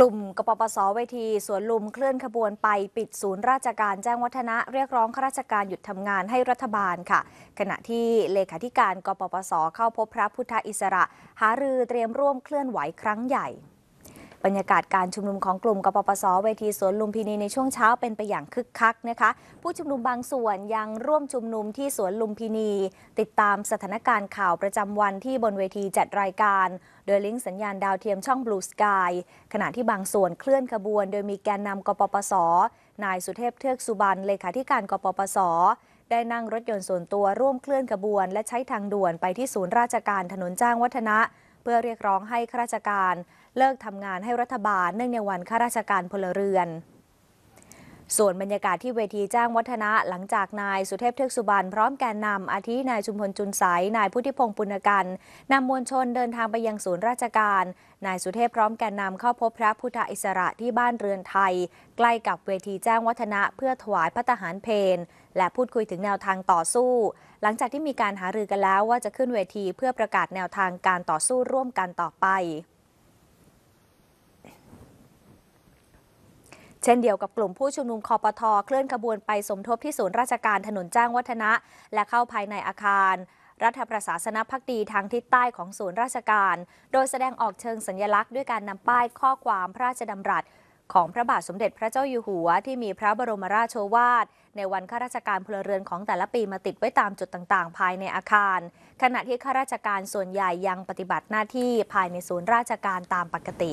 ลุ่มกปปส เวทีสวนลุมเคลื่อนขบวนไป ปิดศูนย์ราชการแจ้งวัฒนะ เรียกร้องข้าราชการหยุดทำงานให้รัฐบาลค่ะ ขณะที่เลขาธิการกปปส เข้าพบพระพุทธอิสระ หารือเตรียมร่วมเคลื่อนไหวครั้งใหญ่บรรยากาศการชุมนุมของกลุ่มกปปส เวทีสวนลุมพินีในช่วงเช้าเป็นไปอย่างคึกคักนะคะ ผู้ชุมนุมบางส่วนยังร่วมชุมนุมที่สวนลุมพินี ติดตามสถานการณ์ข่าวประจำวันที่บนเวทีจัดรายการ โดยลิงก์สัญญาณดาวเทียมช่องบลูสกายขณะที่บางส่วนเคลื่อนขบวน โดยมีแกนนำกปปส นายสุเทพเทือกสุบรรณเลขาธิการกปปส ได้นั่งรถยนต์ส่วนตัวร่วมเคลื่อนขบวนและใช้ทางด่วนไปที่ศูนย์ราชการถนนจ้างวัฒนะพื่อเรียกร้องให้ข้าราชการเลิกทำงานให้รัฐบาล เนื่องในวันข้าราชการพลเรือนส่วนบรรยากาศที่เวทีแจ้งวัฒนะหลังจากนายสุเทพเทือกสุบรรณพร้อมแกนนำอาทินายชุมพลจุนสายนายพุทธิพงศ์ปุณกันนำมวลชนเดินทางไปยังศูนย์ราชการ นายสุเทพพร้อมแกนนำเข้าพบพระพุทธอิสระที่บ้านเรือนไทย ใกล้กับเวทีแจ้งวัฒนะเพื่อถวายพระทหารเพนและพูดคุยถึงแนวทางต่อสู้ หลังจากที่มีการหารือกันแล้วว่าจะขึ้นเวทีเพื่อประกาศแนวทางการต่อสู้ร่วมกันต่อไปช่นเดียวกับกลุ่มผู้ชุมนุมคอปทอเคลื่อนขบวนไปสมทบที่ศูนย์ราชการถนนแจ้งวัฒนะ และเข้าภายในอาคาร รัฐประศาสนพักดีทางทิศใต้ของศูนย์ราชการ โดยแสดงออกเชิงสัญลักษณ์ด้วยการนำป้ายข้อความพระราชดำรัส ของพระบาทสมเด็จพระเจ้าอยู่หัวที่มีพระบรมราชโองวาทในวันข้าราชการพลเรือนของแต่ละปีมาติดไว้ตามจุดต่าง ๆ ภายในอาคาร ขณะที่ข้าราชการส่วนใหญ่ยังปฏิบัติหน้าที่ภายในศูนย์ราชการตามปกติ